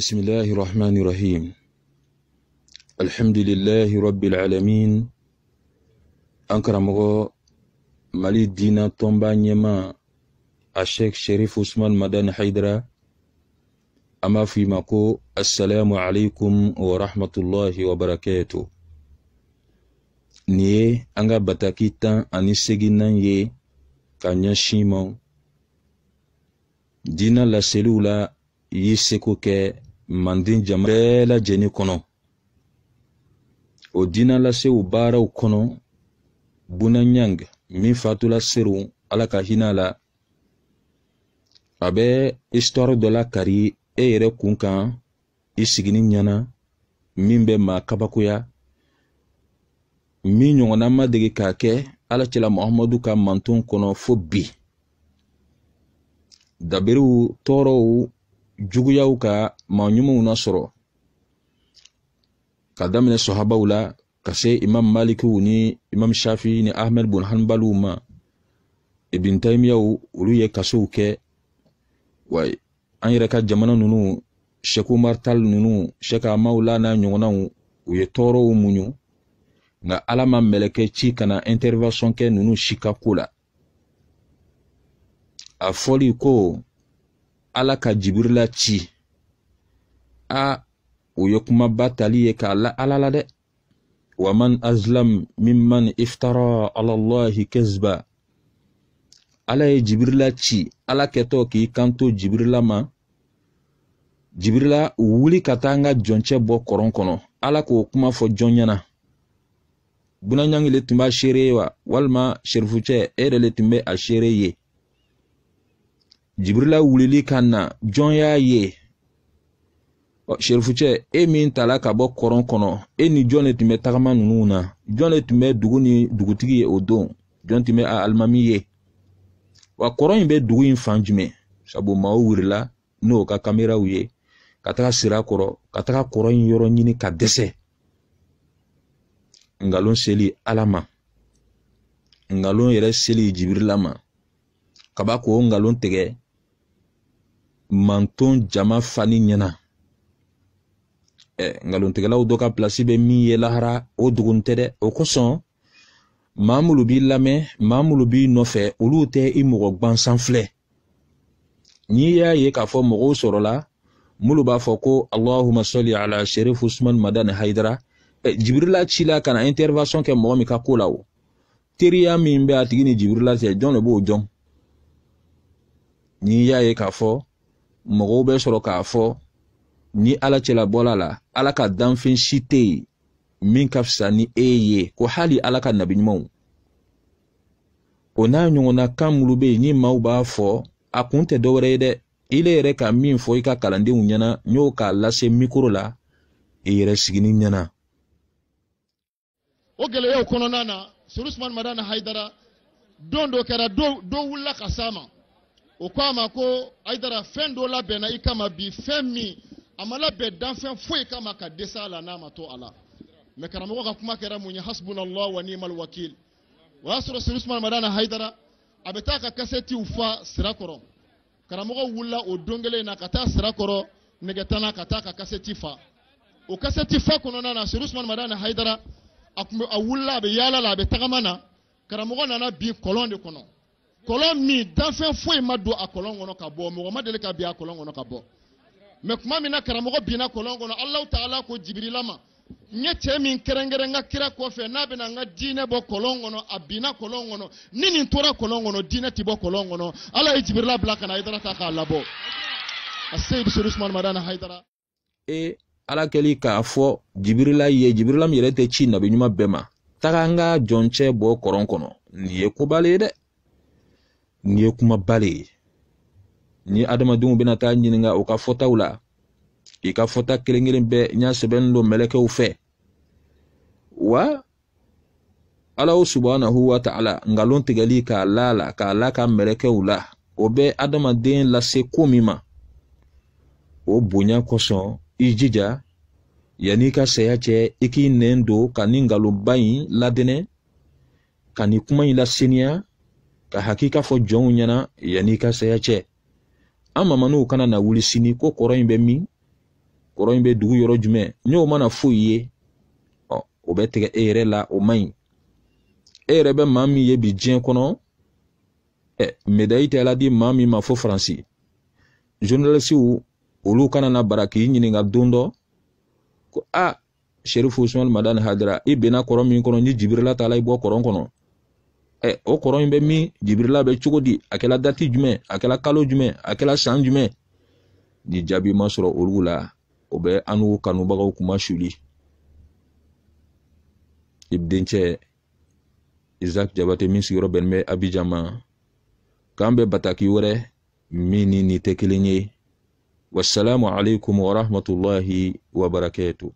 بسم الله الرحمن الرحيم الحمد لله رب العالمين أنكرمه مالي دينا تومبا نيما الشيخ شريف عثمان مدان حيدرا أما في ماكو السلام عليكم ورحمة الله وبركاته ني أنغا بتاكيتا أني سجنا يه كان شيمون dina laseliw la i manden jama bɛɛ lajɛlen kɔnɔ o dina lase o baaraw kɔnɔ buna yang min fatula seru ala ka hinɛ la a bɛ istɔri dɔ la kari e yɛrɛ kun kan i sigini ɲɛna min bɛ maa kabakoya min ɲɔgɔnna ma dege k'a kɛ ala cɛla muhamadu ka manton kɔnɔ fo bi daberew tɔɔrɔw juguyaw ka maa ɲumanw nasɔrɔ ka daminɛ sahabaw la ka se imam malikiw ni imam shafi ni ahmed bun hanbaliw ma ibn taimiyaw olu ye kasow kɛ wa an yɛrɛ ka jamana nunu sheku martal nunu sheka la n'a ɲɔgɔnnaw u ye tɔɔrɔw muɲu nka ala ma mɛlɛkɛ ci kana intervention kɛ nunu si ka ko la a fɔli ko ala ka jibirila ci a o ye kuma ba tali ye k'a la ala la dɛ waman azlam minman iftara alallahi kasba ala ye jibirila ci ala kɛtɔ k'i kanto jibirila ma jibirila wuli ka taa n ka jɔncɛ bɔ kɔrɔn kɔnɔ ala k'o kuma fɔ jɔn ɲɛna bunaɲangi le tun b'a seere ye wa walima serifucɛ e yɛrɛ le tun be a seere ye jibirila wulili ka na jɔn y'a ye sherifucɛ e min tala ka bɔ kɔrɔn kɔnɔ e ni jɔn de tun bɛ tagama ninnu na jɔn de tun bɛ dugu ni dugutigi ye o don jɔn tun bɛ a alimami ye wa kɔrɔn in bɛ dugu in fan jumɛn sabu maaw wulila n'o ka kameraw ye ka taga sira kɔrɔ ka taga kɔrɔn in yɔrɔ ɲini ka dɛsɛ nkalon seli ala ma nkalon yɛrɛ seli jibirila ma kaba k'o nkalon tigɛ Manton jama fani njena. E, eh, nga lontegela ou do ka plasibe miye lahra, ou dugun tede, ou koson, ma mouloubi lame, ma mouloubi nofe, ou loute imouk ban sanfle. Nyi ya ye kafo mouk ou soro la, moulouba foko, Allahou masoli ala sherefousman madane haidra, e, eh, jibrila chila kana intervasyon ke mouk mika kou la ou. Teri ya mi mbe ati gini jibrila zè, joun e bou joun. Nyi ya ye kafo, mɔgɔw bɛ sɔrɔ k'a fɔ ni ala cɛlabɔla la ala ka danfɛn si tɛ yen min ka fisa ni e ye ko hali ala ka nabi ɲumanw o n'a ɲɔgɔnna kan minnu bɛ yen ni maaw b'a fɔ a kun tɛ dɔwɛrɛ ye dɛ ile yɛrɛ ka min fɔ i ka kalandenw ɲɛna n y'o k'a lase mikoro la i yɛrɛ sigini ɲɛna. o gɛlɛyaw kɔnɔna na surusumani madani hayidara don dɔ kɛra dɔ wulila ka s'a ma. o ko a ma ko ayidara fɛn dɔ labɛnna i kama bi fɛn min a ma labɛn danfɛn foyi kama ka dɛsɛ a la n'a ma to a la mɛ karamɔgɔ ka kuma kɛra mun ye hasbunallah wa ni'mal wakil o y'a sɔrɔ siri sumana madana hayidara a bɛ taa ka kasɛtiw fa sira kɔrɔ karamɔgɔ wulila o don kelen na ka taa sira kɔrɔ nɛgɛtana ka taa ka kasɛti fa o kasɛti fa kɔnɔna na siri sumana madana hayidara a tun bɛ a wulila a bɛ yaala la a bɛ tagama na karamɔgɔ nana bin kɔlɔn de kɔnɔ kɔlɔn min danfɛn foyi ma don ah, a kɔlɔn kɔnɔ ka bɔ mɔgɔ ma deli ka bin a kɔlɔn kɔnɔ ka bɔ mɛ tuma min na karamɔgɔ binna kɔlɔn kɔnɔ alaw ta ala ko jibirila ma n ye cɛ min kɛrɛnkɛrɛn n ka kira kɔfɛ n'a bɛna n ka diinɛ bɔ kɔlɔn kɔnɔ a binna kɔlɔn kɔnɔ ni nin tora kɔlɔn kɔnɔ diinɛ ti bɔ kɔlɔn kɔnɔ ala ye jibirila bila ka na hayidara ta k'a labɔ a seyidu ah, surusumani madana hayidara. e ala kɛli k'a fɔ jibirila ye jibirila min yɛrɛ tɛ ci nabiɲuman bɛɛ ma taga n ka jɔncɛ bɔ kɔrɔn kɔnɔ nin ye kobali ye dɛ nin ye kuma ba le ni adamadenw bena taa ɲininga u ka fɔtaw la i ka fɔta kelen kelen bɛɛ n y'a sɛbɛnnin don mɛlɛkɛw fɛ wa alahu subhanahu wataala ta'ala ngalon tigɛli k'a la la k'a la ka mɛlɛkɛw la o bɛ adamaden lase ko min ma o bonya kosɔn i jija yan'i ka saya cɛ i k'i nɛn don ka ni ngalonba ɲi ladɛnɛ ka ni kuma ɲi laseniya ka hakika fɔ jɔnw ɲɛna yan'i ka saya cɛ an mamaniw kana na wuli sini ko kɔrɔ in bɛ min kɔrɔ in bɛ dugu yɔrɔ jumɛn n'o mana foyi ye ɔ o bɛ tigɛ e yɛrɛ la o man ɲi e yɛrɛ bɛ maa min ye bi diɲɛ kɔnɔ ɛ medayi tɛ ala di maa min ma fo faransi journalisiw olu kana na bara k'i ɲininka don dɔ ko a sherifu usumani madani hadara i bɛnna kɔrɔ min kɔnɔ ni jibirila taala i bɔ kɔrɔ kɔnɔ ɛ o kɔrɔ in bɛ min jibirila bɛ cogo di a kɛra dati jumɛn a kɛra kalo jumɛn a kɛra san jumɛn ni jaabi ma sɔrɔ olu la o bɛ an n'u kanubagaw kuma suli i isaac jabate min sigiyɔrɔ bɛnnen bɛ abijan ma k'an bɛ bataki wɛrɛ min ni nin tɛ kelen ye wasalaamu alaikum warahmatulahi wabarakɛtu